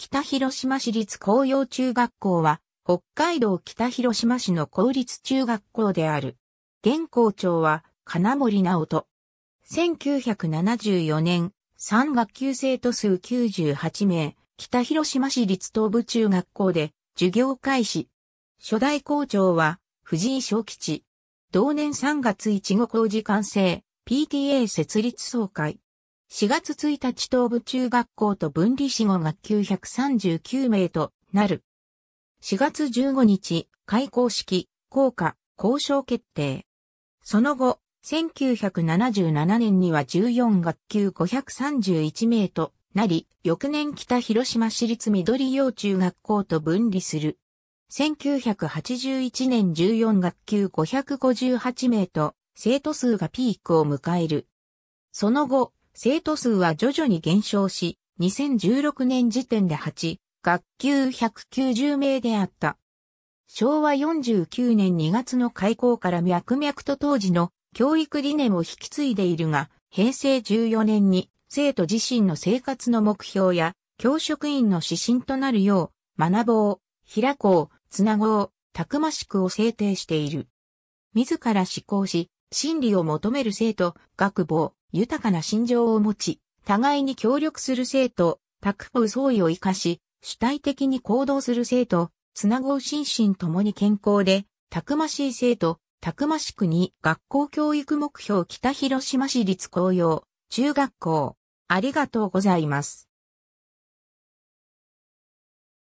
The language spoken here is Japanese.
北広島市立紅葉中学校は、北海道北広島市の公立中学校である。現校長は、金森直人。1974年、3学級生徒数98名、北広島市立東部中学校で、授業開始。初代校長は、藤井正吉。同年3月1号工事完成、PTA 設立総会。4月1日東部中学校と分離死後学級139名となる。4月15日、開校式、校歌、交渉決定。その後、1977年には14学級531名となり、翌年北広島市立緑幼中学校と分離する。1981年14学級558名と生徒数がピークを迎える。その後、生徒数は徐々に減少し、2016年時点で8、学級190名であった。昭和49年2月の開校から脈々と当時の教育理念を引き継いでいるが、平成14年に生徒自身の生活の目標や教職員の指針となるよう、学ぼう、開こう、つなごう、たくましくを制定している。自ら思考し、真理を求める生徒、学坊、豊かな心情を持ち、互いに協力する生徒、タクポウ相違を活かし、主体的に行動する生徒、つなごう心身ともに健康で、たくましい生徒、たくましくに学校教育目標北広島市立公用中学校。ありがとうございます。